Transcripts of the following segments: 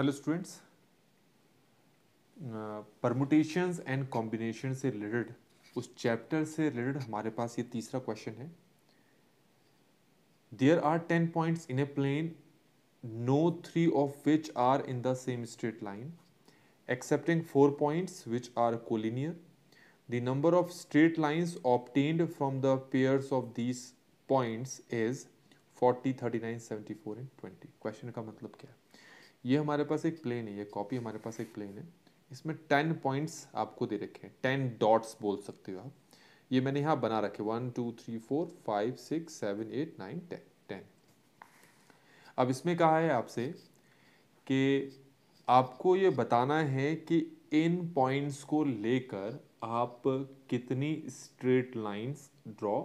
hello students permutations and combination से related उस chapter से रिलेटेड हमारे पास ये तीसरा क्वेश्चन है there are ten points in a plane no three of which are in the same straight line excepting four points which are collinear the number of straight lines obtained from the pairs of these points is nine seventy four and twenty question का मतलब क्या है ये हमारे पास एक plane है ये copy हमारे पास एक प्लेन है इसमें टेन पॉइंट्स आपको दे रखे हैं टेन डॉट्स बोल सकते हो आप ये मैंने यहाँ बना रखे one two three four five six seven eight nine ten ten अब इसमें कहा है आपसे कि आपको ये बताना है कि इन पॉइंट्स को लेकर आप कितनी स्ट्रेट लाइंस ड्रॉ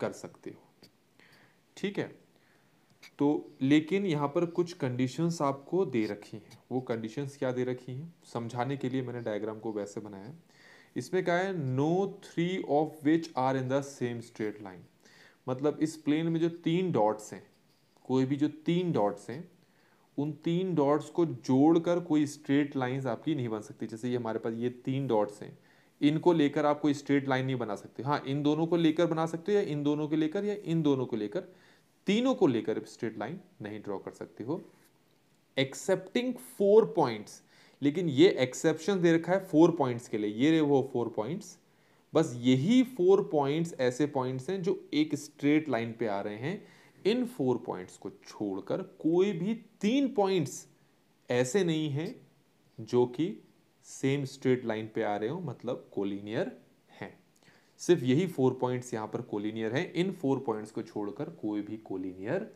कर सकते हो ठीक है तो लेकिन यहाँ पर कुछ कंडीशंस आपको दे रखी हैं वो कंडीशंस क्या दे रखी हैं समझाने के लिए मैंने डायग्राम को वैसे बनाया है इसमें क्या है no three of which are in the same straight line मतलब इस प्लेन में जो तीन डॉट्स हैं कोई भी जो तीन डॉट्स हैं उन तीन डॉट्स को जोड़कर कोई स्ट्रेट लाइंस आपकी नहीं बन सकती जैसे ये हमारे पास ये तीन डॉट्स हैं इनको लेकर आप कोई स्ट्रेट लाइन नहीं बना सकते हाँ इन दोनों को लेकर बना सकते हो या इन दोनों को लेकर या इन दोनों को लेकर तीनों को लेकर स्ट्रेट लाइन नहीं ड्रॉ कर सकते हो एक्सेप्टिंग फोर पॉइंट्स लेकिन ये एक्सेप्शन दे रखा है फोर पॉइंट्स के लिए ये रहे वो फोर पॉइंट्स बस यही फोर पॉइंट्स ऐसे पॉइंट्स हैं जो एक स्ट्रेट लाइन पे आ रहे हैं इन फोर पॉइंट्स को छोड़कर कोई भी तीन पॉइंट्स ऐसे नहीं हैं जो कि सेम स्ट्रेट लाइन पे आ रहे हो मतलब कोलिनियर सिर्फ यही फोर पॉइंट्स यहाँ पर कोलिनियर हैं इन फोर पॉइंट्स को छोड़कर कोई भी कोलिनियर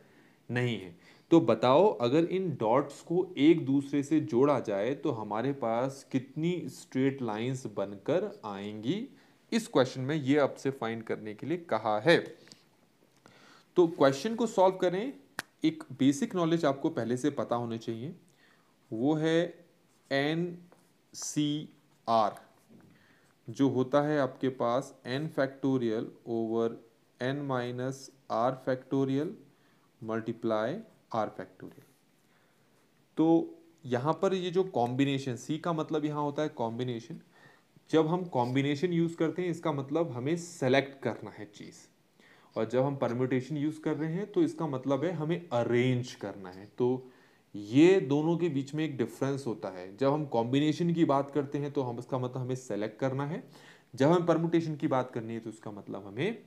नहीं है तो बताओ अगर इन डॉट्स को एक दूसरे से जोड़ा जाए तो हमारे पास कितनी स्ट्रेट लाइंस बनकर आएंगी इस क्वेश्चन में ये आपसे फाइंड करने के लिए कहा है तो क्वेश्चन को सॉल्व करें एक बेसिक नॉलेज आपको पहले से पता होना चाहिए वो है एन सी आर जो होता है आपके पास n factorial over n minus r factorial multiply r factorial तो यहाँ पर ये जो कॉम्बिनेशन सी का मतलब यहाँ होता है कॉम्बिनेशन जब हम कॉम्बिनेशन यूज़ करते हैं इसका मतलब हमें सेलेक्ट करना है चीज़ और जब हम परम्यूटेशन यूज़ कर रहे हैं तो इसका मतलब है हमें अरेंज करना है तो ये दोनों के बीच में एक डिफरेंस होता है जब हम कॉम्बिनेशन की बात करते हैं तो हम उसका मतलब हमें सेलेक्ट करना है जब हम परमुटेशन की बात करनी है तो उसका मतलब हमें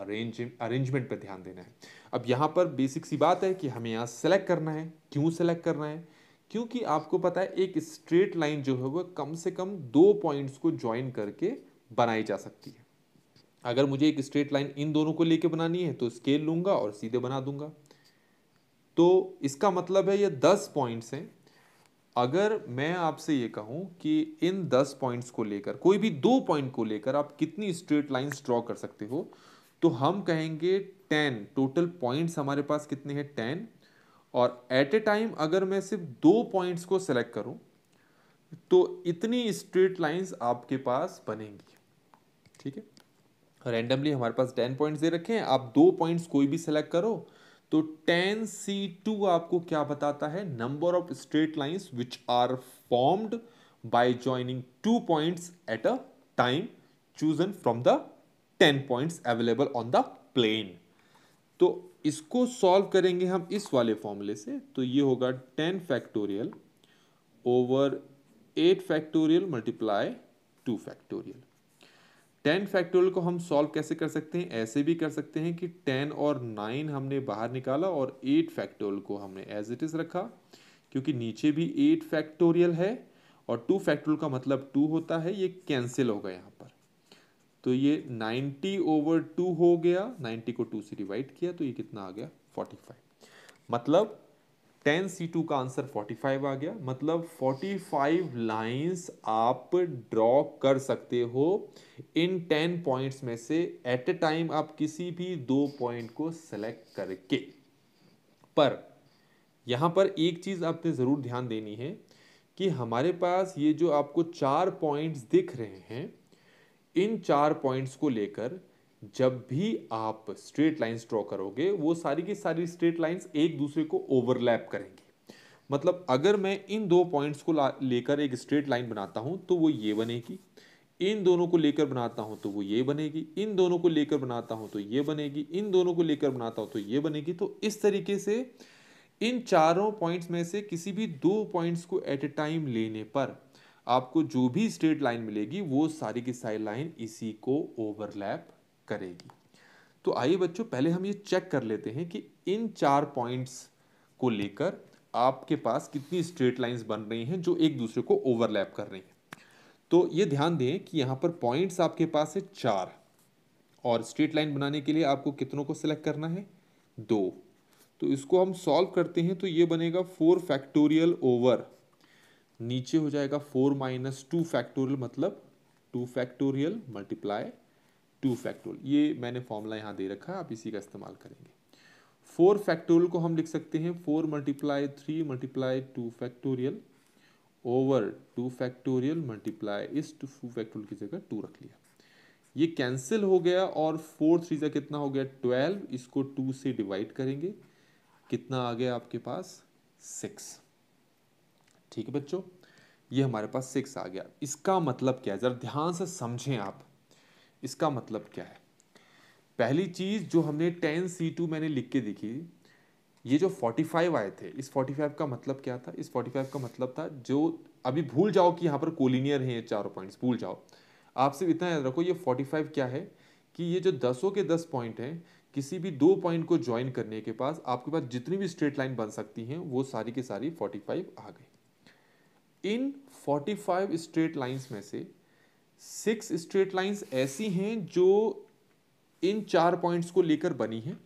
अरेंज अरेंजमेंट पर ध्यान देना है अब यहाँ पर बेसिक सी बात है कि हमें यहाँ सेलेक्ट करना है क्यों सेलेक्ट करना है क्योंकि आपको पता है एक स्ट्रेट लाइन जो है वह कम से कम दो पॉइंट्स को ज्वाइन करके बनाई जा सकती है अगर मुझे एक स्ट्रेट लाइन इन दोनों को लेके बनानी है तो स्केल लूंगा और सीधे बना दूंगा तो इसका मतलब है ये दस पॉइंट्स हैं अगर मैं आपसे ये कहूँ कि इन दस पॉइंट्स को लेकर कोई भी दो पॉइंट को लेकर आप कितनी स्ट्रेट लाइंस ड्रॉ कर सकते हो तो हम कहेंगे टेन टोटल पॉइंट्स हमारे पास कितने हैं टेन और एट ए टाइम अगर मैं सिर्फ दो पॉइंट्स को सेलेक्ट करूं तो इतनी स्ट्रेट लाइंस आपके पास बनेंगी ठीक है रैंडमली हमारे पास टेन पॉइंट्स दे रखे हैं आप दो पॉइंट्स कोई भी सेलेक्ट करो तो टेन सी टू आपको क्या बताता है number of straight lines which are formed by joining two points at a time chosen from the ten points available on the plane तो इसको सॉल्व करेंगे हम इस वाले फॉर्मूले से तो ये होगा ten factorial over eight factorial multiply two factorial ten factorial को हम सॉल्व कैसे कर सकते हैं ऐसे भी कर सकते हैं कि टेन और नाइन हमने बाहर निकाला और एट फैक्टोरियल को हमने एज इट इज़ रखा क्योंकि नीचे भी एट फैक्टोरियल है और टू फैक्टोरियल का मतलब टू होता है ये कैंसिल हो गया यहाँ पर तो ये नाइन्टी ओवर टू हो गया नाइन्टी को टू से डिवाइड किया तो ये कितना आ गया फाइव मतलब टेन सी टू का आंसर फोर्टी फाइव आ गया मतलब फोर्टी फाइव लाइन्स आप ड्रॉ कर सकते हो इन टेन पॉइंट्स में से एट ए टाइम आप किसी भी दो पॉइंट को सेलेक्ट करके पर यहाँ पर एक चीज़ आपने ज़रूर ध्यान देनी है कि हमारे पास ये जो आपको चार पॉइंट्स दिख रहे हैं इन चार पॉइंट्स को लेकर जब भी आप स्ट्रेट लाइंस ड्रॉ करोगे वो सारी की सारी स्ट्रेट लाइंस एक दूसरे को ओवरलैप करेंगे मतलब अगर मैं इन दो पॉइंट्स को लेकर एक स्ट्रेट लाइन बनाता हूँ तो वो ये बनेगी इन दोनों को लेकर बनाता हूँ तो वो ये बनेगी इन दोनों को लेकर बनाता हूँ तो ये बनेगी इन दोनों को लेकर बनाता हूँ तो ये बनेगी तो इस तरीके से इन चारों पॉइंट्स में से किसी भी दो पॉइंट्स को एट ए टाइम लेने पर आपको जो भी स्ट्रेट लाइन मिलेगी वो सारी की सारी लाइन इसी को ओवरलैप करेगी तो आइए बच्चों पहले हम ये चेक कर लेते हैं कि इन चार पॉइंट्स को लेकर आपके पास कितनी स्ट्रेट लाइंस बन रही हैं जो एक दूसरे को ओवरलैप कर रही हैं तो ये ध्यान दें कि यहाँ पर पॉइंट्स आपके पास है चार और स्ट्रेट लाइन बनाने के लिए आपको कितनों को सिलेक्ट करना है दो तो इसको हम सॉल्व करते हैं तो ये बनेगा फोर फैक्टोरियल ओवर नीचे हो जाएगा फोर माइनस टू फैक्टोरियल मतलब two factorial multiply two factorial ये मैंने फॉर्मूला यहाँ दे रखा है आप इसी का इस्तेमाल करेंगे फोर फैक्टोरियल को हम लिख सकते हैं four multiply three multiply two factorial over two factorial multiply इस टू फैक्टोरियल की जगह टू रख लिया ये कैंसिल हो गया और फोर थ्री जगह कितना हो गया ट्वेल्व इसको टू से डिवाइड करेंगे कितना आ गया आपके पास सिक्स ठीक है बच्चों ये हमारे पास सिक्स आ गया इसका मतलब क्या है जरा ध्यान से समझें आप इसका मतलब क्या है पहली चीज़ जो हमने टेन सी टू मैंने लिख के देखी ये जो फोर्टी फाइव आए थे इस फोर्टी फाइव का मतलब क्या था इस फोर्टी फाइव का मतलब था जो अभी भूल जाओ कि यहाँ पर कोलिनियर हैं ये चारों पॉइंट्स भूल जाओ आप सिर्फ इतना याद रखो ये फोर्टी फाइव क्या है कि ये जो दसों के दस पॉइंट हैं किसी भी दो पॉइंट को ज्वाइन करने के पास आपके पास जितनी भी स्ट्रेट लाइन बन सकती हैं वो सारी की सारी फाइव आ गई इन फाइव स्ट्रेट लाइन्स में से सिक्स स्ट्रेट लाइंस ऐसी हैं जो इन चार पॉइंट्स को लेकर बनी हैं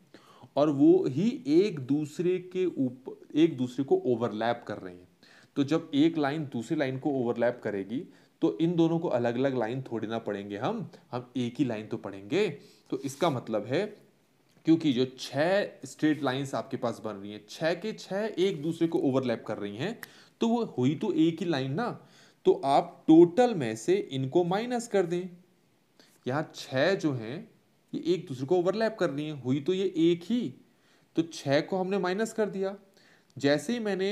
और वो ही एक दूसरे के ऊपर एक दूसरे को ओवरलैप कर रही हैं तो जब एक लाइन दूसरी लाइन को ओवरलैप करेगी तो इन दोनों को अलग अलग लाइन थोड़ी ना पढ़ेंगे हम हम एक ही लाइन तो पढ़ेंगे तो इसका मतलब है क्योंकि जो छह स्ट्रेट लाइंस आपके पास बन रही हैं छह के छह एक दूसरे को ओवरलैप कर रही हैं तो वो हुई तो एक ही लाइन ना तो आप टोटल में से इनको माइनस कर दें यहाँ छः जो हैं ये एक दूसरे को ओवरलैप कर रही हैं हुई तो ये एक ही तो छः को हमने माइनस कर दिया जैसे ही मैंने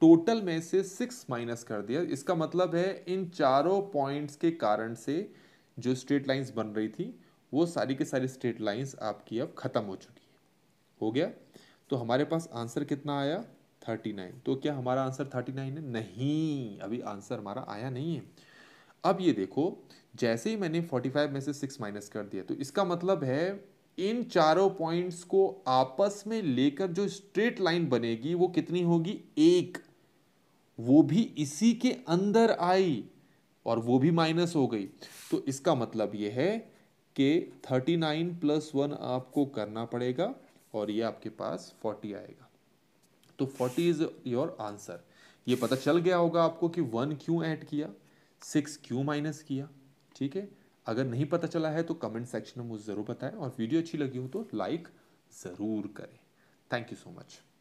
टोटल में से सिक्स माइनस कर दिया इसका मतलब है इन चारों पॉइंट्स के कारण से जो स्ट्रेट लाइंस बन रही थी वो सारी के सारी स्ट्रेट लाइंस आपकी अब ख़त्म हो चुकी है हो गया तो हमारे पास आंसर कितना आया थर्टी नाइन तो क्या हमारा आंसर थर्टी नाइन है नहीं अभी आंसर हमारा आया नहीं है अब ये देखो जैसे ही मैंने फोर्टी फाइव में से सिक्स माइनस कर दिया तो इसका मतलब है इन चारों पॉइंट्स को आपस में लेकर जो स्ट्रेट लाइन बनेगी वो कितनी होगी एक वो भी इसी के अंदर आई और वो भी माइनस हो गई तो इसका मतलब ये है कि थर्टी नाइन प्लस वन आपको करना पड़ेगा और ये आपके पास फोर्टी आएगा तो फोर्टी इज योर आंसर ये पता चल गया होगा आपको कि वन क्यों ऐड किया सिक्स क्यों माइनस किया ठीक है अगर नहीं पता चला है तो कमेंट सेक्शन में मुझे ज़रूर बताएं और वीडियो अच्छी लगी हो तो लाइक ज़रूर करें थैंक यू सो मच